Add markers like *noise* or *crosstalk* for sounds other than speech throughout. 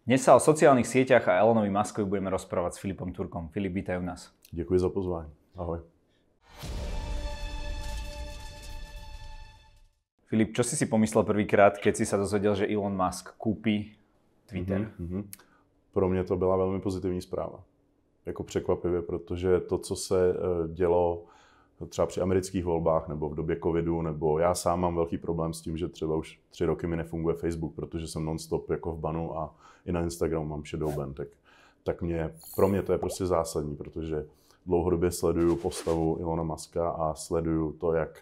Dnes sa o sociálnych sieťach a Elonovi Muskovi budeme rozprávať s Filipom Turkom. Filip, vítaj u nás. Děkuji za pozvání. Ahoj. Filip, čo si si pomyslel prvýkrát, keď si sa dozvedel, že Elon Musk koupí Twitter? Mm-hmm, mm-hmm. Pro mě to byla velmi pozitivní zpráva. Jako překvapivě, protože to, co se eh, dělo No, třeba při amerických volbách nebo v době covidu, nebo já sám mám velký problém s tím, že třeba už tři roky mi nefunguje Facebook, protože jsem nonstop jako v banu a i na Instagramu mám shadow ban, tak, tak mě, pro mě to je prostě zásadní, protože dlouhodobě sleduju postavu Ilona Maska a sleduju to, jak,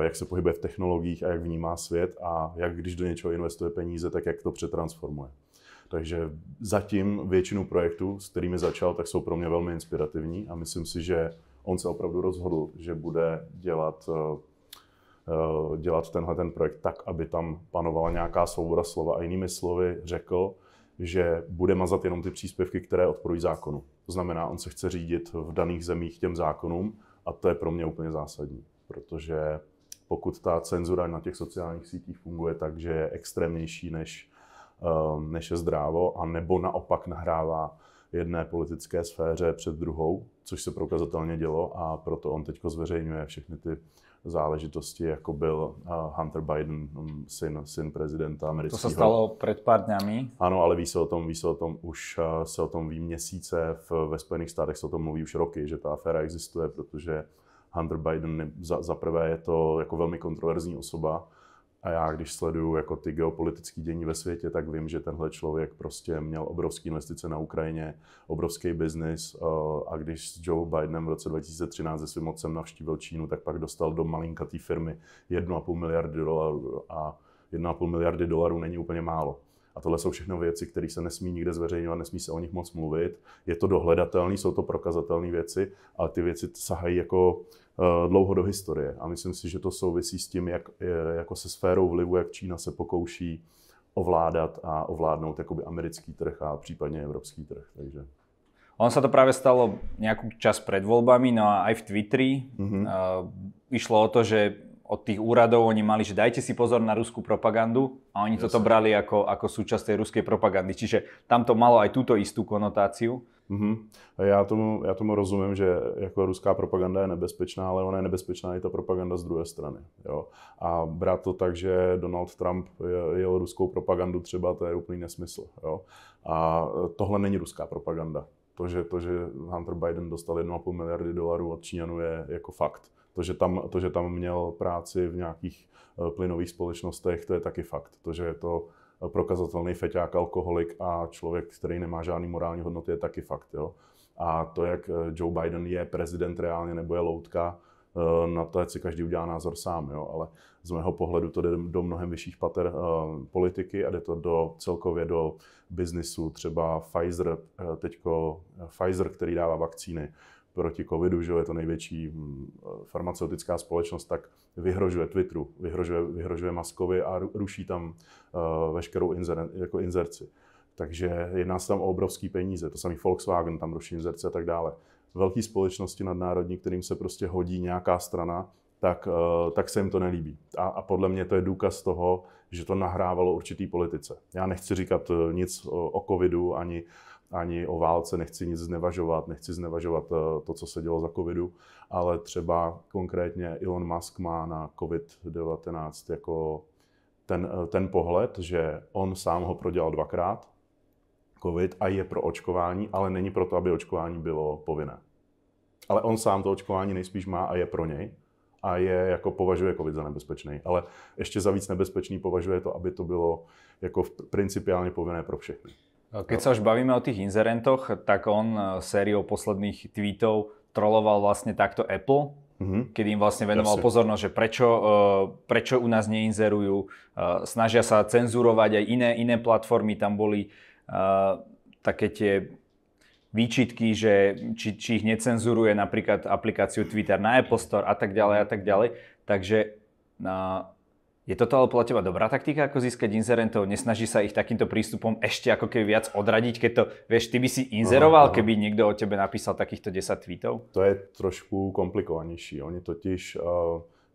eh, jak se pohybuje v technologiích a jak vnímá svět a jak když do něčeho investuje peníze, tak jak to přetransformuje. Takže zatím většinu projektů, s kterými začal, tak jsou pro mě velmi inspirativní a myslím si, že on se opravdu rozhodl, že bude dělat eh, eh, dělat tenhle ten projekt tak, aby tam panovala nějaká svoboda slova. A jinými slovy řekl, že bude mazat jenom ty příspěvky, které odporují zákonu. To znamená, on se chce řídit v daných zemích těm zákonům a to je pro mě úplně zásadní, protože pokud ta cenzura na těch sociálních sítích funguje tak, že je extrémnější než, eh, než je zdrávo, a nebo naopak nahrává jedné politické sféře před druhou, což se prokazatelně dělo a proto on teď zveřejňuje všechny ty záležitosti, jako byl eh, Hunter Biden, mm, syn, syn prezidenta amerického. To se stalo před pár dňami. Ano, ale ví se o tom, ví se o tom, už eh, se o tom ví měsíce, v, ve Spojených státech se o tom mluví už roky, že ta aféra existuje, protože Hunter Biden za, za prvé je to jako velmi kontroverzní osoba, a já, když sleduju jako ty geopolitické dění ve světě, tak vím, že tenhle člověk prostě měl obrovské investice na Ukrajině, obrovský biznis. Eh, a když s Joe Bidenem v roce 2013 se svým otcem navštívil Čínu, tak pak dostal do malinkatý firmy 1,5 miliardy dolarů. A 1,5 miliardy dolarů není úplně málo. A tohle jsou všechno věci, které se nesmí nikde zveřejňovat, nesmí se o nich moc mluvit. Je to dohledatelné, jsou to prokazatelné věci, ale ty věci sahají jako Eh, dlouho do historie. A myslím si, že to souvisí s tím, jak, eh, jako se sférou vlivu, jak Čína se pokouší ovládat a ovládnout jakoby americký trh a případně evropský trh. Takže. On se to právě stalo nějakou čas před volbami. no a i v Twitteri mm-hmm. uh, eh, išlo o to, že od tých úradov oni mali, že dajte si pozor na ruskou propagandu a oni Jasne. toto brali jako jako součást té ruské propagandy. Čiže tam to malo aj tuto istú konotáciu. Mm-hmm. Já, tomu, já tomu rozumím, že jako ruská propaganda je nebezpečná, ale ona je nebezpečná i ta propaganda z druhé strany. Jo? A brát to tak, že Donald Trump jel ruskou propagandu třeba, to je úplný nesmysl. Jo? A tohle není ruská propaganda. To že, to, že Hunter Biden dostal 1,5 miliardy dolarů od Číňanů je jako fakt. To že, tam, to, že tam měl práci v nějakých eh, plynových společnostech, to je taky fakt. To, že je to Eh, prokazatelný feťák, alkoholik a člověk, který nemá žádný morální hodnoty, je taky fakt. Jo? A to, jak eh, Joe Biden je prezident reálně nebo je loutka, eh, na to si každý udělá názor sám, jo? ale z mého pohledu to jde do mnohem vyšších pater uh, politiky a jde to do, celkově do biznisu, třeba Pfizer, uh, teďko uh, Pfizer, který dává vakcíny, proti covidu, že je to největší mm, farmaceutická společnost, tak vyhrožuje Twitteru, vyhrožuje, vyhrožuje Maskovi a ruší tam eh, veškerou inzer, jako inzerci. Takže jedná se tam o obrovský peníze. To samý Volkswagen tam ruší inzerce a tak dále. Velké společnosti nadnárodní, kterým se prostě hodí nějaká strana, tak, eh, tak se jim to nelíbí. A, a podle mě to je důkaz toho, že to nahrávalo určitý politice. Já nechci říkat eh, nic o, o covidu ani uh, ani o válce nechci nic znevažovat, nechci znevažovat eh, to, co se dělo za covidu, ale třeba konkrétně Elon Musk má na COVID-19 jako ten, eh, ten pohled, že on sám ho prodělal dvakrát, COVID, a je pro očkování, ale není pro to, aby očkování bylo povinné. Ale on sám to očkování nejspíš má a je pro něj a je jako považuje covid za nebezpečný. Ale ještě za víc nebezpečný považuje to, aby to bylo jako principiálně povinné pro všechny. Keď sa už bavíme o tých inzerentoch, tak on e, sériou posledných tweetov troloval vlastne takto Apple, mm-hmm. kedy im vlastne venoval Jasne. pozornosť, že prečo, e, prečo u nás neinzerujú, e, snažia sa cenzurovať aj iné, iné platformy, tam boli také tie výčitky, že či, či ich necenzuruje napríklad aplikáciu Twitter na Apple Store a tak ďalej a tak ďalej. Takže je toto ale podľa teba dobrá taktika, ako získať inzerentov? Nesnaží sa ich takýmto prístupom ešte ako keby viac odradiť, keď to, vieš, ty by si inzeroval, aha, aha. keby někdo o tebe napísal takýchto 10 tweetov? To je trošku komplikovanější. Oni totiž, uh,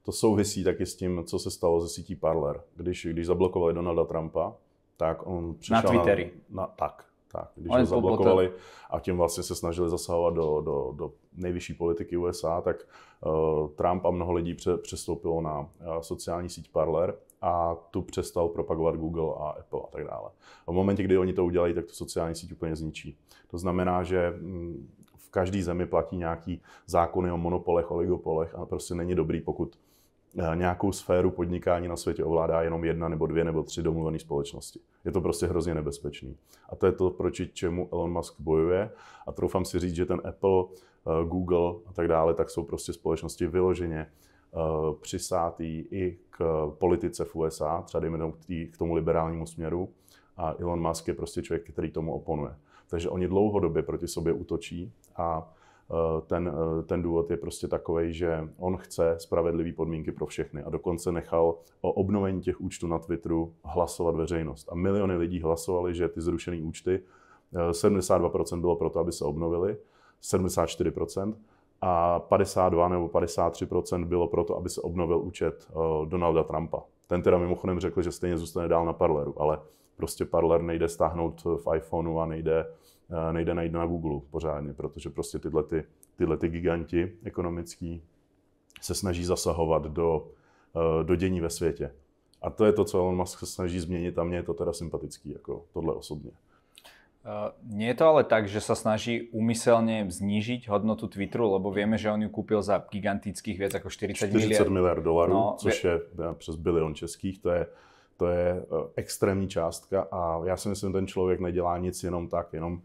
to souvisí taky s tím, co se stalo ze sítí Parler. Když, když zablokovali Donalda Trumpa, tak on přišel... Na Twittery. Na, na, tak, tak, když Oni ho zablokovali a tím vlastně se snažili zasahovat do, do, do nejvyšší politiky USA, tak uh, Trump a mnoho lidí pře, přestoupilo na uh, sociální síť Parler a tu přestal propagovat Google a Apple a tak dále. A v momentě, kdy oni to udělají, tak tu sociální síť úplně zničí. To znamená, že mm, v každé zemi platí nějaký zákony o monopolech, oligopolech a prostě není dobrý, pokud Eh, nějakou sféru podnikání na světě ovládá jenom jedna nebo dvě nebo tři domluvené společnosti. Je to prostě hrozně nebezpečný. A to je to, proti čemu Elon Musk bojuje. A troufám si říct, že ten Apple, eh, Google a tak dále, tak jsou prostě společnosti vyloženě eh, přisátý i k politice v USA, třeba dejme k tomu liberálnímu směru. A Elon Musk je prostě člověk, který tomu oponuje. Takže oni dlouhodobě proti sobě útočí a Eh, ten, eh, ten důvod je prostě takový, že on chce spravedlivé podmínky pro všechny a dokonce nechal o obnovení těch účtů na Twitteru hlasovat veřejnost. A miliony lidí hlasovali, že ty zrušené účty, 72% eh, bylo pro to, aby se obnovili, 74% a 52 nebo 53% bylo proto, aby se obnovil účet Donalda Trumpa. Ten teda mimochodem řekl, že stejně zůstane dál na Parleru, ale prostě Parler nejde stáhnout v iPhoneu a nejde Eh, nejde najít na Google pořádně, protože prostě tyhle, ty, tyhle ty giganti ekonomický se snaží zasahovat do, eh, do dění ve světě. A to je to, co Elon Musk se snaží změnit a mně je to teda sympatický, jako tohle osobně. Eh, Nie je to ale tak, že sa snaží úmyselne znížit hodnotu Twitteru, lebo vieme, že on ju kúpil za gigantických viac ako 40, 40 miliard. miliard dolarů, no, což je přes bilion českých, to je, to je extrémní částka a já si myslím, ten člověk nedělá nic jenom tak, jenom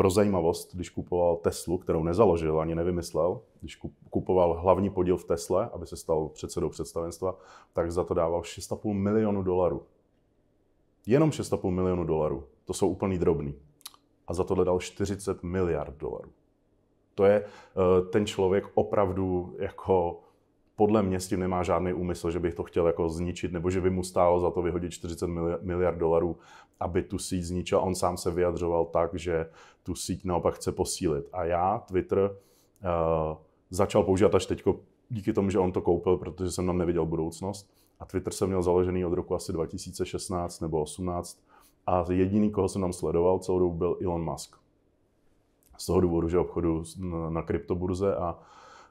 pro zajímavost, když kupoval Teslu, kterou nezaložil ani nevymyslel, když kupoval hlavní podíl v Tesle, aby se stal předsedou představenstva, tak za to dával 6,5 milionu dolarů. Jenom 6,5 milionu dolarů. To jsou úplný drobný. A za to dal 40 miliard dolarů. To je eh, ten člověk opravdu jako podle mě s tím nemá žádný úmysl, že bych to chtěl jako zničit, nebo že by mu stálo za to vyhodit 40 miliard dolarů, aby tu síť zničil. On sám se vyjadřoval tak, že tu síť naopak chce posílit. A já Twitter uh, začal používat až teď, díky tomu, že on to koupil, protože jsem tam neviděl budoucnost. A Twitter jsem měl založený od roku asi 2016 nebo 18. A jediný, koho jsem tam sledoval celou dobu, byl Elon Musk. Z toho důvodu, že obchodu na kryptoburze a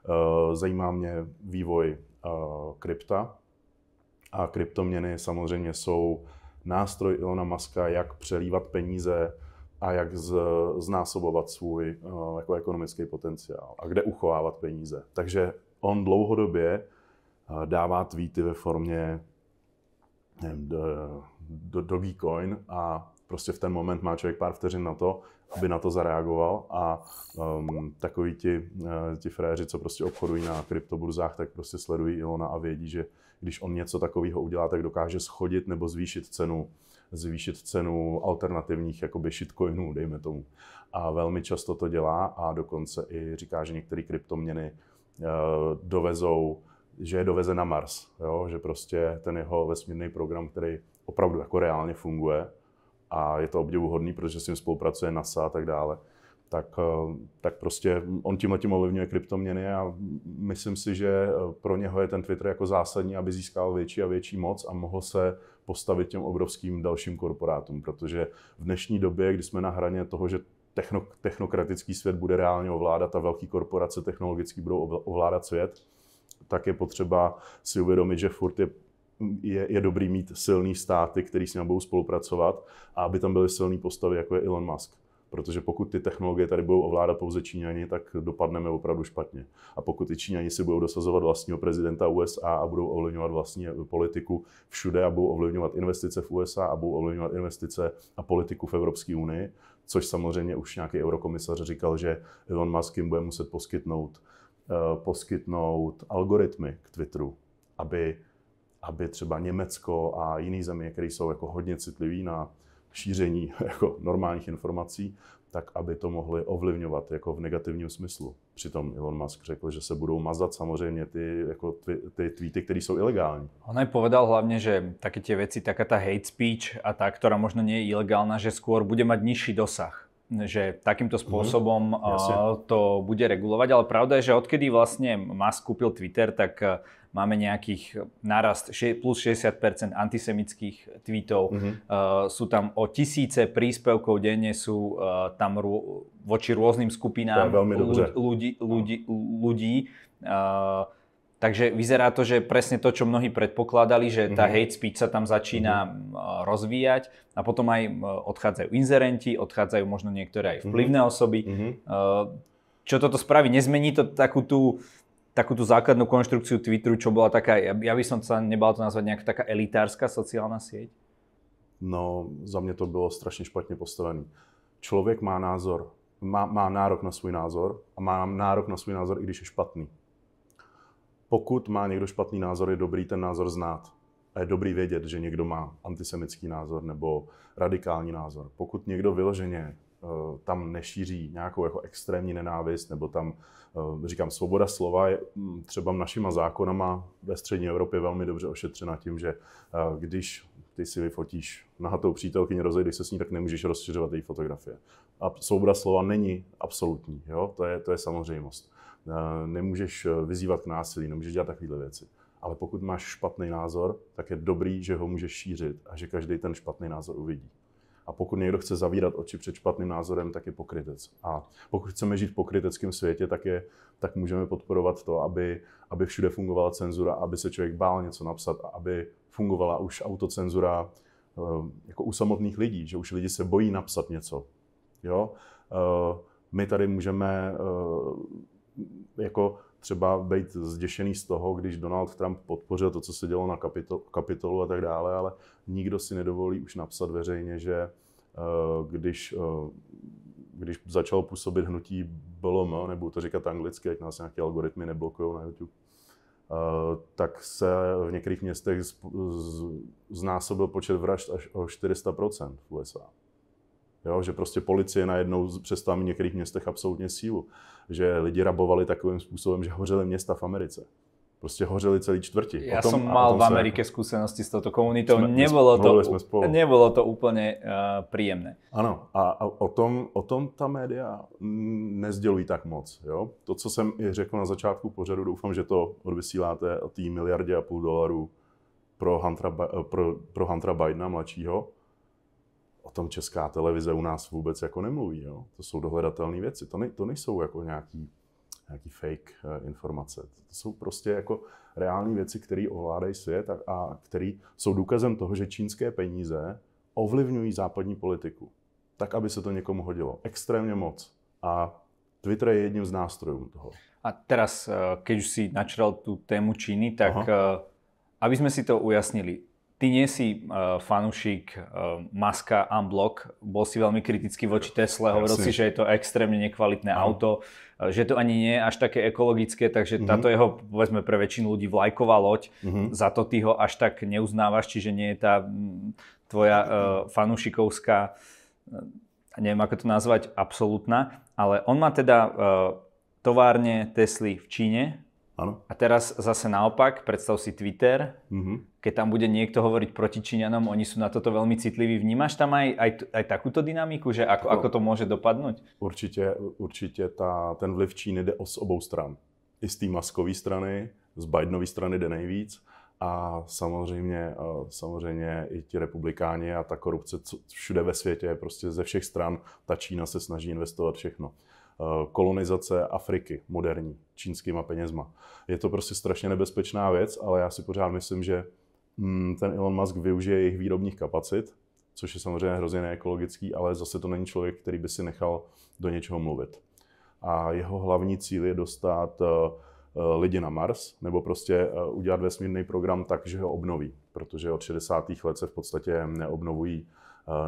Eh, zajímá mě vývoj eh, krypta a kryptoměny samozřejmě jsou nástroj Ilona Maska, jak přelívat peníze a jak znásobovat svůj eh, jako ekonomický potenciál a kde uchovávat peníze. Takže on dlouhodobě dává tweety ve formě nevím, do, do, do a prostě v ten moment má člověk pár vteřin na to, aby na to zareagoval a um, takový ti, uh, ti fréři, co prostě obchodují na kryptoburzách, tak prostě sledují Ilona a vědí, že když on něco takového udělá, tak dokáže schodit nebo zvýšit cenu zvýšit cenu alternativních jakoby shitcoinů, dejme tomu. A velmi často to dělá a dokonce i říká, že některé kryptoměny uh, dovezou že je doveze na Mars, jo? že prostě ten jeho vesmírný program, který opravdu jako reálně funguje, a je to obdivuhodný, protože s ním spolupracuje NASA a tak dále, tak, eh, tak prostě on tím ovlivňuje kryptoměny a myslím si, že eh, pro něho je ten Twitter jako zásadní, aby získal větší a větší moc a mohl se postavit těm obrovským dalším korporátům, protože v dnešní době, kdy jsme na hraně toho, že technokratický svět bude reálně ovládat a velké korporace technologicky budou ovládat svět, tak je potřeba si uvědomit, že furt je je, je dobrý mít silný státy, který s ním budou spolupracovat a aby tam byly silné postavy, jako je Elon Musk. Protože pokud ty technologie tady budou ovládat pouze Číňani, tak dopadneme opravdu špatně. A pokud ty Číňani si budou dosazovat vlastního prezidenta USA a budou ovlivňovat vlastní politiku všude a budou ovlivňovat investice v USA a budou ovlivňovat investice a politiku v Evropské unii, což samozřejmě už nějaký eurokomisař říkal, že Elon Musk jim bude muset poskytnout, eh, poskytnout algoritmy k Twitteru, aby aby třeba Německo a jiné země, které jsou jako hodně citlivé na šíření *laughs* jako normálních informací, tak aby to mohli ovlivňovat jako v negativním smyslu. Přitom Elon Musk řekl, že se budou mazat samozřejmě ty, jako tvi, ty tweety, které jsou ilegální. On aj povedal hlavně, že také ty věci, taká ta hate speech a ta, která možno není ilegální, že skôr bude mít nižší dosah že takýmto spôsobom mm, uh, to bude regulovať, ale pravda je, že odkedy vlastne Musk kúpil Twitter, tak uh, máme nejakých nárast plus 60% antisemických tweetov, mm-hmm. uh, sú tam o tisíce príspevkov denne, sú uh, tam rô, voči rôznym skupinám ľudí, ľudí, no. ľudí, ľudí takže vyzerá to, že presne to, čo mnohí predpokladali, že tá mhm. hate speech sa tam začína mm-hmm. rozvíjať a potom aj odchádzajú inzerenti, odchádzajú možno niektoré aj vplyvné mhm. osoby. Mm-hmm. Čo toto spraví? Nezmení to takú tú, takú tú základnú konštrukciu Twitteru, čo bola taká, ja by som sa nebal to nazvať nejaká taká elitárska sociálna sieť? No, za mě to bylo strašně špatně postavené. Člověk má názor, má, má nárok na svůj názor a má nárok na svůj názor, i když je špatný pokud má někdo špatný názor, je dobrý ten názor znát. A je dobrý vědět, že někdo má antisemický názor nebo radikální názor. Pokud někdo vyloženě eh, tam nešíří nějakou jako extrémní nenávist, nebo tam, eh, říkám, svoboda slova je hm, třeba našima zákonama ve střední Evropě velmi dobře ošetřena tím, že eh, když ty si vyfotíš nahatou přítelkyni, rozejdeš se s ní, tak nemůžeš rozšiřovat její fotografie. A svoboda slova není absolutní, jo? To, je, to je samozřejmost. Eh, nemůžeš eh, vyzývat k násilí, nemůžeš dělat takovéhle věci. Ale pokud máš špatný názor, tak je dobrý, že ho můžeš šířit a že každý ten špatný názor uvidí. A pokud někdo chce zavírat oči před špatným názorem, tak je pokrytec. A pokud chceme žít v pokryteckém světě, tak, je, tak můžeme podporovat to, aby, aby všude fungovala cenzura, aby se člověk bál něco napsat a aby fungovala už autocenzura eh, jako u samotných lidí, že už lidi se bojí napsat něco. Jo? My tady můžeme jako třeba být zděšený z toho, když Donald Trump podpořil to, co se dělo na kapitol, kapitolu a tak dále, ale nikdo si nedovolí už napsat veřejně, že eh, když, eh, když začalo působit hnutí BLM, nebo to říkat anglicky, ať nás nějaké algoritmy neblokují na YouTube, eh, tak se v některých městech znásobil počet vražd až o 400% v USA. Jo, že prostě policie najednou přestala v některých městech absolutně sílu. Že lidi rabovali takovým způsobem, že hořely města v Americe. Prostě hořely celý čtvrti. Já tom, som mal v Americe se... skúsenosti s touto komunitou. Jsme, to, jsme spolu. to úplně uh, příjemné. Ano, a, a o, tom, o tom ta média nezdělují tak moc. Jo? To, co jsem i řekl na začátku pořadu, doufám, že to odvysíláte o té miliardě a půl dolarů pro Huntera, pro, pro Huntera Bidena mladšího, o tom česká televize u nás vůbec jako nemluví. Jo? To jsou dohledatelné věci. To, ne, to nejsou jako nějaký, nějaký fake uh, informace. To jsou prostě jako reální věci, které ovládají svět a, a které jsou důkazem toho, že čínské peníze ovlivňují západní politiku. Tak, aby se to někomu hodilo. Extrémně moc. A Twitter je jedním z nástrojů toho. A teraz, eh, když si načral tu tému Číny, tak Aha. Eh, aby jsme si to ujasnili, ty nie si uh, eh, fanušik uh, eh, Maska Unblock, bol si veľmi kritický voči Tesle, hovoril si, že je to extrémne nekvalitné Aha. auto, eh, že to ani nie je až také ekologické, takže uh-huh. táto jeho, povedzme, pre väčšinu ľudí vlajková loď, uh-huh. za to ty ho až tak neuznávaš, čiže nie je tá m, mm, tvoja uh, fanúšikovská, neviem ako to nazvať, absolútna, ale on má teda uh, továrne Tesly v Číne, ano. A teraz zase naopak, predstav si Twitter, mm-hmm. keď tam bude niekto hovoriť proti Číňanom, oni sú na toto veľmi citliví. Vnímaš tam aj, aj, aj takúto dynamiku, že ako, no, ako to môže dopadnúť? Určitě, určitě ta, ten vliv Číny jde z obou stran. I z té maskové strany, z Bidenové strany jde nejvíc a samozřejmě, samozřejmě i ti republikáni a ta korupce všude ve světě, prostě ze všech stran, ta Čína se snaží investovat všechno. Eh, kolonizace Afriky moderní čínskýma penězma. Je to prostě strašně nebezpečná věc, ale já si pořád myslím, že mm, ten Elon Musk využije jejich výrobních kapacit, což je samozřejmě hrozně neekologický, ale zase to není člověk, který by si nechal do něčeho mluvit. A jeho hlavní cíl je dostat eh, eh, lidi na Mars, nebo prostě udělat vesmírný program tak, že ho obnoví, protože od 60. let se v podstatě neobnovují,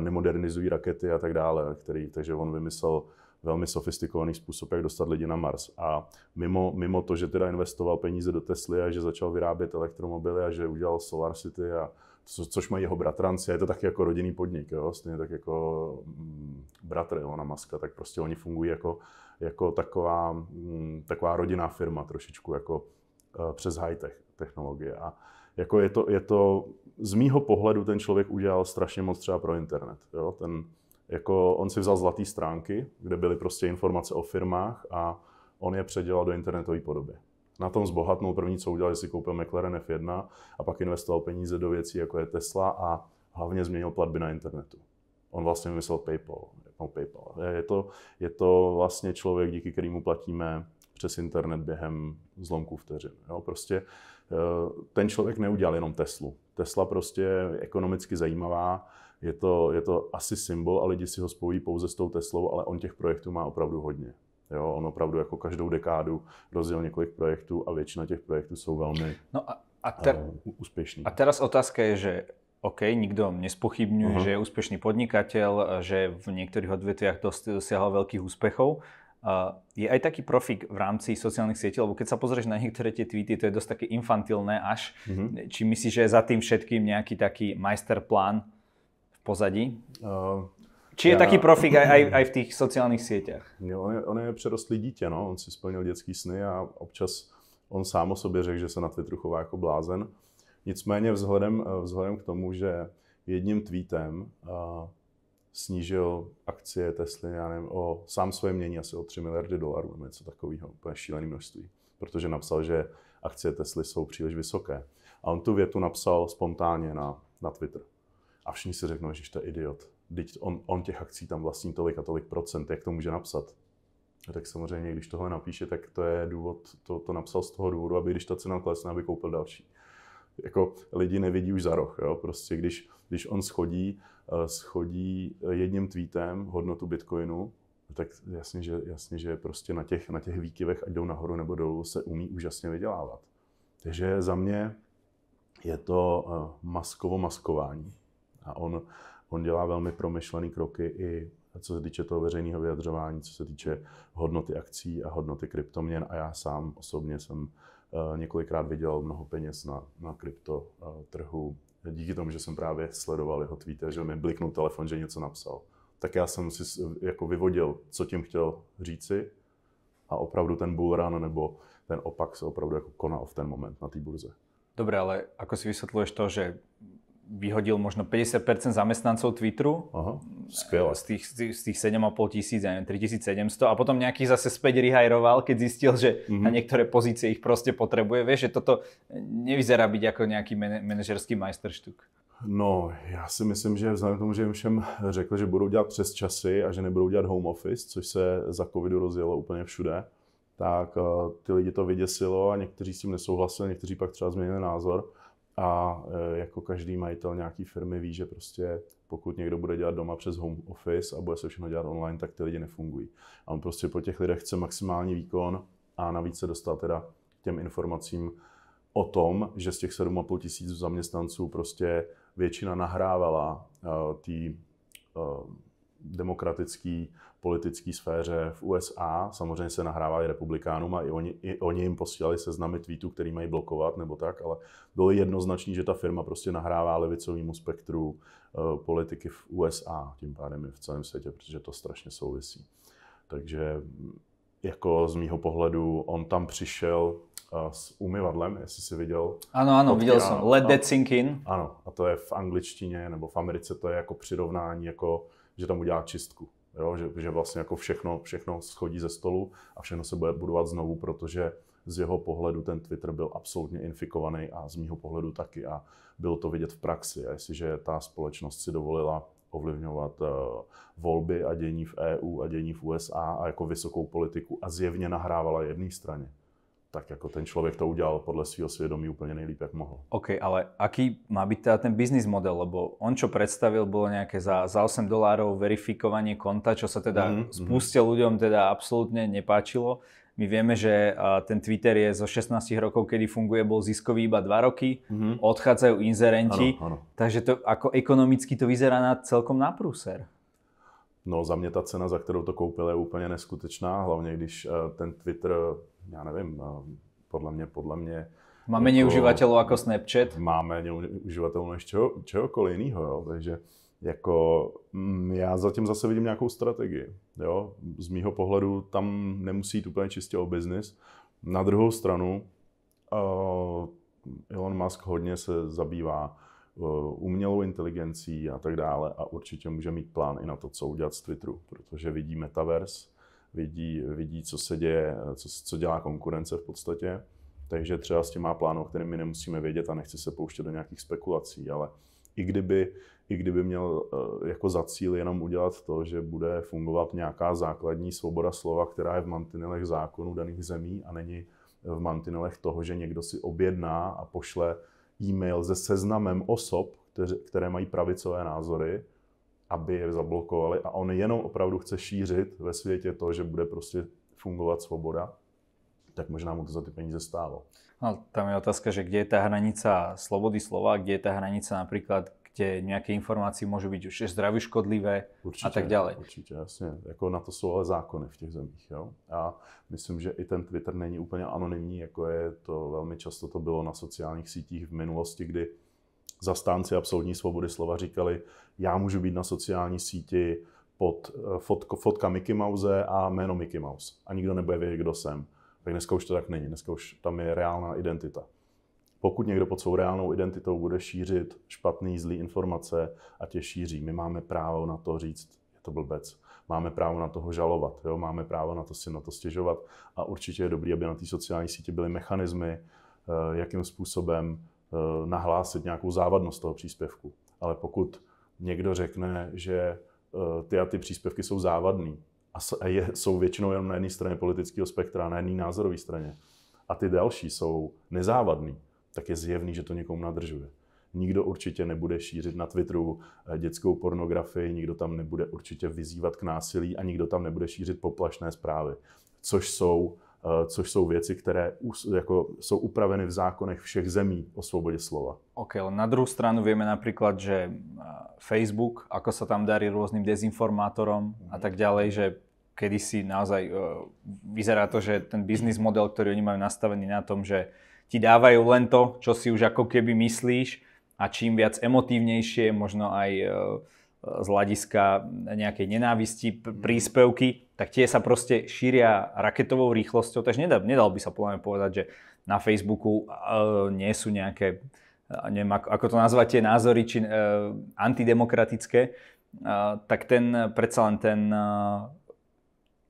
nemodernizují rakety a tak dále, který, takže on vymyslel velmi sofistikovaný způsob, jak dostat lidi na Mars. A mimo, mimo to, že teda investoval peníze do Tesly a že začal vyrábět elektromobily a že udělal Solar City a co, což mají jeho bratranci, a je to taky jako rodinný podnik, jo? stejně tak jako mm, bratr Elona Muska, tak prostě oni fungují jako, jako taková, mm, taková rodinná firma trošičku jako eh, přes high-tech technologie. A jako je to, je to, z mýho pohledu ten člověk udělal strašně moc třeba pro internet. Jo? Ten, jako on si vzal zlaté stránky, kde byly prostě informace o firmách a on je předělal do internetové podoby. Na tom zbohatnou první, co udělal, že si koupil McLaren F1 a pak investoval peníze do věcí, jako je Tesla a hlavně změnil platby na internetu. On vlastně vymyslel PayPal. No, PayPal. Je, to, je to vlastně člověk, díky kterému platíme přes internet během zlomků vteřin. Jo? Prostě eh, ten člověk neudělal jenom Teslu. Tesla prostě je ekonomicky zajímavá, je to, je to asi symbol a lidi si ho spojí pouze s tou Teslou, ale on těch projektů má opravdu hodně. Jo, on opravdu jako každou dekádu rozjel několik projektů a většina těch projektů jsou velmi no a, a eh, ter, uh, úspěšný. A teraz otázka je, že OK, nikdo nespochybňuje, uh-huh. Mhm. že je úspěšný podnikatel, eh, že v některých odvětvích dosáhl velkých úspěchů. Uh, je aj taký profik v rámci sociálnych sietí, lebo keď sa pozrieš na niektoré tie tweety, to je dosť také infantilné až. Mm -hmm. Či myslíš, že je za tým všetkým nejaký taký majsterplán, pozadí? Uh, Či je já... taký profik aj, aj, aj v těch sociálních sítích? On, je, on je přerostlý dítě, no. on si splnil dětský sny a občas on sám o sobě řekl, že se na Twitteru chová jako blázen. Nicméně vzhledem, eh, vzhledem k tomu, že jedním tweetem uh, snížil akcie Tesly, já nevím, o sám svoje mění asi o 3 miliardy dolarů nebo něco takového, úplně šílený množství, protože napsal, že akcie Tesly jsou příliš vysoké. A on tu větu napsal spontánně na, na Twitter. A všichni si řeknou, že to je idiot. Teď on, on těch akcí tam vlastní tolik a tolik procent, jak to může napsat? A tak samozřejmě, když tohle napíše, tak to je důvod, to, to napsal z toho důvodu, aby když ta cena klesne, aby koupil další. Jako lidi nevidí už za roh, jo? prostě když, když on schodí, eh, schodí jedním tweetem hodnotu bitcoinu, tak jasně, že, jasně, že prostě na těch, na těch výkyvech, ať jdou nahoru nebo dolů, se umí úžasně vydělávat. Takže za mě je to eh, maskovo maskování. A on, on dělá velmi promyšlené kroky i co se týče toho veřejného vyjadřování, co se týče hodnoty akcí a hodnoty kryptoměn. A já sám osobně jsem eh, několikrát vydělal mnoho peněz na, na krypto eh, trhu díky tomu, že jsem právě sledoval jeho tweety, že mi bliknul telefon, že něco napsal. Tak já jsem si jako vyvodil, co tím chtěl říci a opravdu ten bull run nebo ten opak se opravdu jako konal v ten moment na té burze. Dobré, ale jako si vysvětluješ to, že vyhodil možno 50% zamestnancov Twitteru. Aha, skvěle. Z tých, z tých 7,5 tisíc, nevím, 3700 a potom nějaký zase späť rehajroval, keď zistil, že mm-hmm. na mhm. některé pozice ich prostě potřebuje. Víš, že toto nevyzerá byť jako nějaký manažerský majsterštuk. No, já si myslím, že vzhledem k tomu, že jim všem řekl, že budou dělat přes časy a že nebudou dělat home office, což se za covidu rozjelo úplně všude, tak eh, ty lidi to vyděsilo a někteří s tím nesouhlasili, někteří pak třeba změnili názor a e, jako každý majitel nějaký firmy ví, že prostě pokud někdo bude dělat doma přes home office a bude se všechno dělat online, tak ty lidi nefungují. A on prostě po těch lidech chce maximální výkon a navíc se dostat teda těm informacím o tom, že z těch 7,5 tisíc zaměstnanců prostě většina nahrávala uh, ty uh, demokratické politické sféře v USA. Samozřejmě se nahrává i republikánům a i oni, i oni jim posílali seznamy tweetů, který mají blokovat nebo tak, ale bylo jednoznačné, že ta firma prostě nahrává levicovému spektru uh, politiky v USA, tím pádem i v celém světě, protože to strašně souvisí. Takže mm, jako z mýho pohledu, on tam přišel eh, s umyvadlem, jestli jsi viděl. Ano, ano, viděl jsem. Let that sink in. Ano, a to je v angličtině nebo v Americe, to je jako přirovnání jako že tam udělá čistku. Jo? Že, že vlastně jako všechno, všechno schodí ze stolu a všechno se bude budovat znovu, protože z jeho pohledu ten Twitter byl absolutně infikovaný a z mýho pohledu taky a bylo to vidět v praxi. A jestliže ta společnost si dovolila ovlivňovat uh, volby a dění v EU a dění v USA a jako vysokou politiku a zjevně nahrávala jedné straně, tak jako ten člověk to udělal podle svého svědomí úplně nejlíp, jak mohl. OK, ale aký má být teda ten business model? Lebo on, čo představil, bylo nějaké za, za 8 dolárov verifikování konta, čo se teda mm, -hmm. spustě lidem, teda absolutně nepáčilo. My víme, že ten Twitter je zo 16 rokov, kedy funguje, byl ziskový iba 2 roky, mm-hmm. odchádzají inzerenti, ano, ano. takže to, jako ekonomicky to vyzerá na celkom na prúser. No, za mě ta cena, za kterou to koupil, je úplně neskutečná, hlavně když eh, ten Twitter, já nevím, eh, podle mě, podle mě... Má méně jako, uživatelů jako Snapchat? Má méně uživatelů než čeho, čehokoliv jiného, jo, takže jako mm, já zatím zase vidím nějakou strategii, jo. Z mýho pohledu tam nemusí jít úplně čistě o biznis. Na druhou stranu, uh, Elon Musk hodně se zabývá Eh, umělou inteligencí a tak dále a určitě může mít plán i na to, co udělat z Twitteru, protože vidí metaverse, vidí, vidí co se děje, eh, co, co dělá konkurence v podstatě, takže třeba s tím má plán, o kterém my nemusíme vědět a nechci se pouštět do nějakých spekulací, ale i kdyby, i kdyby měl eh, jako za cíl jenom udělat to, že bude fungovat nějaká základní svoboda slova, která je v mantinelech zákonů daných zemí a není v mantinelech toho, že někdo si objedná a pošle e-mail se seznamem osob, které mají pravicové názory, aby je zablokovali a on jenom opravdu chce šířit ve světě to, že bude prostě fungovat svoboda, tak možná mu to za ty peníze stálo. No, tam je otázka, že kde je ta hranice slobody slova, kde je ta hranice například kde nějaké informácie môžu byť už zdraví škodlivé určitě, a tak dále. Určitě, jasně. Jako na to jsou ale zákony v těch zemích. Jo? A myslím, že i ten Twitter není úplně anonymní, jako je to velmi často to bylo na sociálních sítích v minulosti, kdy zastánci absolutní svobody slova říkali, já můžu být na sociální síti pod eh, fotko, fotka Mickey Mouse a jméno Mickey Mouse. A nikdo nebude vědět, kdo jsem. Tak dneska už to tak není. Dneska už tam je reálná identita pokud někdo pod svou reálnou identitou bude šířit špatný, zlý informace a tě šíří, my máme právo na to říct, je to blbec. Máme právo na toho žalovat, jo? máme právo na to si na to stěžovat a určitě je dobré, aby na té sociální síti byly mechanismy, eh, jakým způsobem eh, nahlásit nějakou závadnost toho příspěvku. Ale pokud někdo řekne, že eh, ty a ty příspěvky jsou závadný a jsou většinou jenom na jedné straně politického spektra, na jedné názorové straně, a ty další jsou nezávadný, tak je zjevný, že to někomu nadržuje. Nikdo určitě nebude šířit na Twitteru eh, dětskou pornografii, nikdo tam nebude určitě vyzývat k násilí a nikdo tam nebude šířit poplašné zprávy, což jsou, eh, což jsou věci, které jako, jsou upraveny v zákonech všech zemí o svobodě slova. OK, ale na druhou stranu víme například, že eh, Facebook, ako se tam darí různým dezinformátorom a tak dále, že kedysi naozaj vyzerá to, že ten biznis model, který oni mají nastavený na tom, že ti dávajú len to, čo si už ako keby myslíš a čím viac emotívnejšie, možno aj e, z hľadiska nejakej nenávisti, mhm. príspevky, tak tie sa proste šíria raketovou rýchlosťou, takže nedal, nedal by sa povedať, že na Facebooku e, nie sú nejaké, e, neviem ako, ako to nazvate, názory či antidemokratické, tak ten, predsa len ten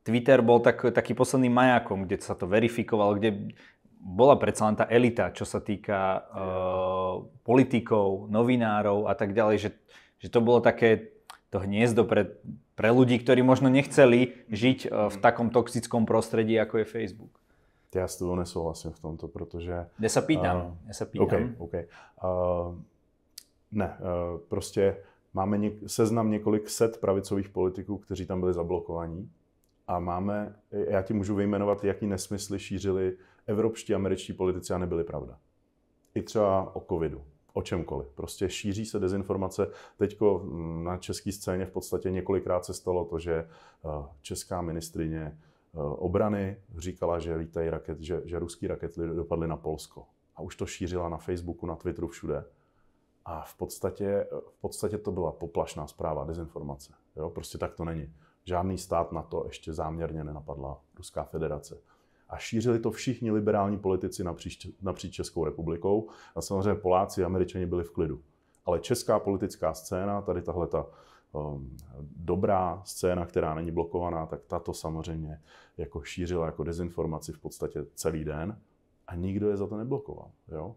Twitter bol tak, taký posledný majákom, kde sa to verifikovalo, kde bola predsa len tá elita, čo sa týka uh, politikov, novinárov a tak ďalej, že, že to bolo také to hniezdo pre, pre ľudí, ktorí možno nechceli žiť uh, v mhm. takom toxickom prostredí, ako je Facebook. Já s tebou nesouhlasím v tomto, protože... Já se pýtam, uh, eh, já se pýtam. Okay, okay. Uh, ne, uh, prostě máme něk- seznam několik set pravicových politiků, kteří tam byli zablokovaní a máme, já ti můžu vyjmenovat, jaký nesmysly šířili uh, evropští, američtí politici a nebyly pravda. I třeba o covidu, o čemkoliv. Prostě šíří se dezinformace. Teďko mm, na české scéně v podstatě několikrát se stalo to, že eh, česká ministrině eh, obrany říkala, že lítají raket, že, že ruský rakety dopadly na Polsko. A už to šířila na Facebooku, na Twitteru, všude. A v podstatě, v podstatě to byla poplašná zpráva, dezinformace. Jo? Prostě tak to není. Žádný stát na to ještě záměrně nenapadla Ruská federace a šířili to všichni liberální politici napříč, napříč Českou republikou. A samozřejmě Poláci a Američani byli v klidu. Ale česká politická scéna, tady tahle ta um, dobrá scéna, která není blokovaná, tak tato samozřejmě jako šířila jako dezinformaci v podstatě celý den a nikdo je za to neblokoval. Jo?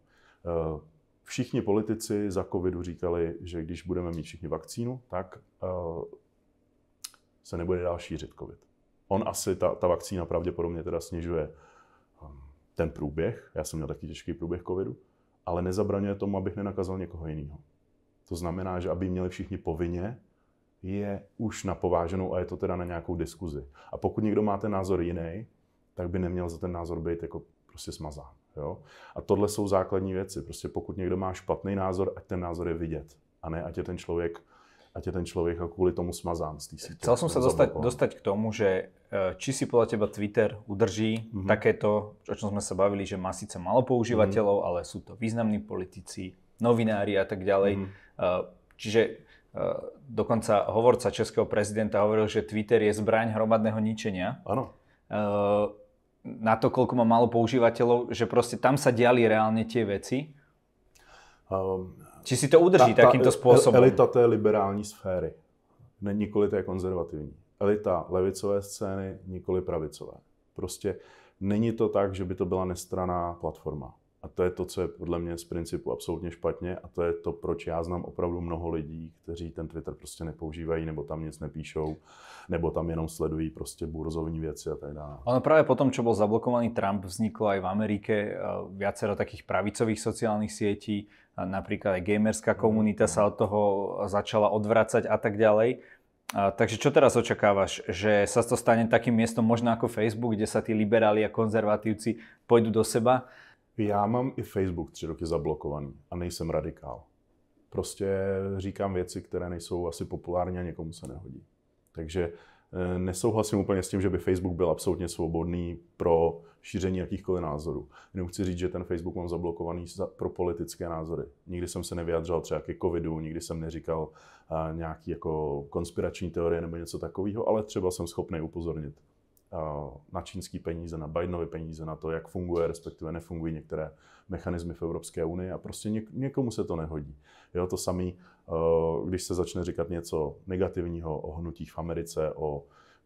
Uh, všichni politici za covidu říkali, že když budeme mít všichni vakcínu, tak uh, se nebude dál šířit covid on asi, ta, ta vakcína pravděpodobně teda snižuje ehm, ten průběh, já jsem měl taky těžký průběh covidu, ale nezabraňuje tomu, abych nenakazil někoho jiného. To znamená, že aby měli všichni povinně, je už na pováženou a je to teda na nějakou diskuzi. A pokud někdo má ten názor jiný, tak by neměl za ten názor být jako prostě smazán. Jo? A tohle jsou základní věci. Prostě pokud někdo má špatný názor, ať ten názor je vidět. A ne, ať je ten člověk a tě ten člověk a jako kvůli tomu smazán z té sítě. Chcel jsem se dostať, dostať k tomu, že eh, či si podle teba Twitter udrží mm-hmm. to, o čem jsme se bavili, že má sice malo používatelů, mm-hmm. ale jsou to významní politici, novinári a tak ďalej. Mm-hmm. Čiže eh, dokonca hovorca českého prezidenta hovoril, že Twitter je zbraň hromadného ničenia. Ano. Na to, koľko má malo používatelů, že prostě tam se diali reálně tie veci. Um ehm, či si to udrží ta, ta takýmto způsobem? Elita té liberální sféry, ne, nikoli té konzervativní. Elita levicové scény, nikoli pravicové. Prostě není to tak, že by to byla nestraná platforma. A to je to, co je podle mě z principu absolutně špatně a to je to, proč já znám opravdu mnoho lidí, kteří ten Twitter prostě nepoužívají nebo tam nic nepíšou, nebo tam jenom sledují prostě burzovní věci a tak dále. Ono právě po tom, co byl zablokovaný Trump, vzniklo i v Americe eh, viacero takých pravicových sociálních sítí, eh, například gamerská mm-hmm. komunita se od toho začala odvracať a tak dále. A, eh, takže čo teraz očakávaš? Že sa to stane takým miestom možno ako Facebook, kde sa tí liberáli a konzervatívci pôjdu do seba já mám i Facebook tři roky zablokovaný a nejsem radikál. Prostě říkám věci, které nejsou asi populární a někomu se nehodí. Takže eh, nesouhlasím úplně s tím, že by Facebook byl absolutně svobodný pro šíření jakýchkoliv názorů. Jenom chci říct, že ten Facebook mám zablokovaný pro politické názory. Nikdy jsem se nevyjadřoval třeba ke covidu, nikdy jsem neříkal eh, nějaký jako konspirační teorie nebo něco takového, ale třeba jsem schopný upozornit na čínský peníze, na Bidenovy peníze, na to, jak funguje, respektive nefungují některé mechanismy v Evropské unii a prostě někomu se to nehodí. Jo, to samé, e, když se začne říkat něco negativního o hnutích v Americe o,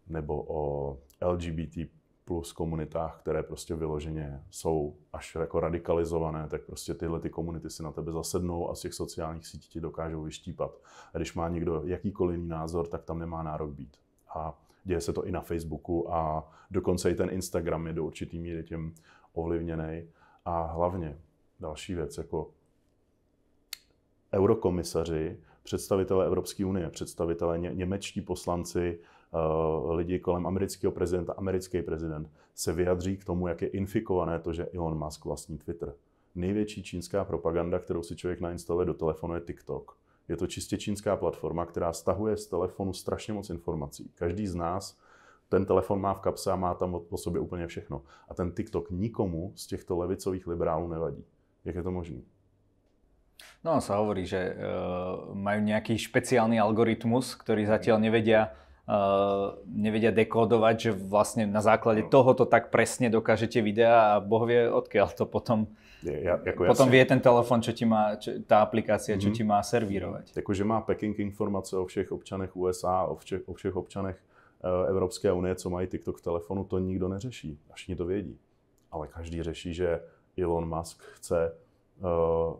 nebo o LGBT plus komunitách, které prostě vyloženě jsou až jako radikalizované, tak prostě tyhle ty komunity si na tebe zasednou a z těch sociálních sítí ti dokážou vyštípat. A když má někdo jakýkoliv jiný názor, tak tam nemá nárok být. A Děje se to i na Facebooku a dokonce i ten Instagram je do určitý míry tím ovlivněný. A hlavně další věc, jako eurokomisaři, představitelé Evropské unie, představitelé němečtí poslanci, eh, lidi kolem amerického prezidenta, americký prezident se vyjadří k tomu, jak je infikované to, že Elon Musk vlastní Twitter. Největší čínská propaganda, kterou si člověk nainstaluje do telefonu, je TikTok. Je to čistě čínská platforma, která stahuje z telefonu strašně moc informací. Každý z nás ten telefon má v kapse a má tam po sobě úplně všechno. A ten TikTok nikomu z těchto levicových liberálů nevadí. Jak je to možné? No, sa hovorí, že uh, eh, majú nejaký špeciálny algoritmus, ktorý zatiaľ nevedia Eh, nevedia dekódovať, že vlastne na základe no. toho to tak presne dokážete videa a Boh vie, odkiaľ to potom ja, jako jasně. Potom ví ten telefon, co ti má, čo, ta aplikace, co mm-hmm. ti má servírovat. Takže jako, má Peking informace o všech občanech USA, o všech, o všech občanech eh, Evropské unie, co mají TikTok v telefonu, to nikdo neřeší. A všichni to vědí. Ale každý řeší, že Elon Musk chce uh,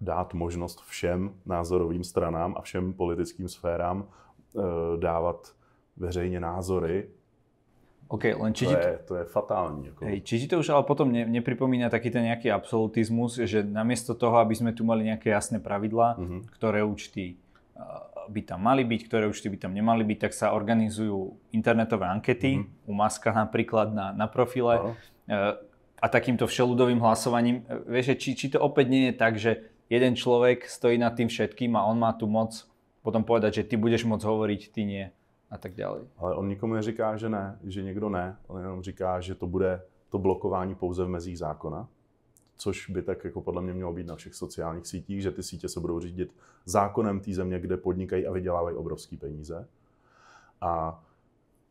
dát možnost všem názorovým stranám a všem politickým sférám uh, dávat veřejně názory. OK, len To je, to je fatální. Jako. Hej, čiže to už ale potom ne, nepripomína taký ten nějaký absolutismus, že namiesto toho, aby jsme tu mali nějaké jasné pravidla, mm -hmm. které účty eh, by tam mali byť, které účty by tam nemali byť, tak sa organizují internetové ankety, mm-hmm. u Maska například na, na profile. Aha. Eh, a takýmto všeludovým hlasovaním, eh, vieš, či, či to opět nie je tak, že jeden člověk stojí nad tým všetkým a on má tu moc potom povedať, že ty budeš moc hovoriť, ty nie a tak dále. Ale on nikomu neříká, že ne, že někdo ne, on jenom říká, že to bude to blokování pouze v mezích zákona, což by tak jako podle mě mělo být na všech sociálních sítích, že ty sítě se budou řídit zákonem té země, kde podnikají a vydělávají obrovské peníze. A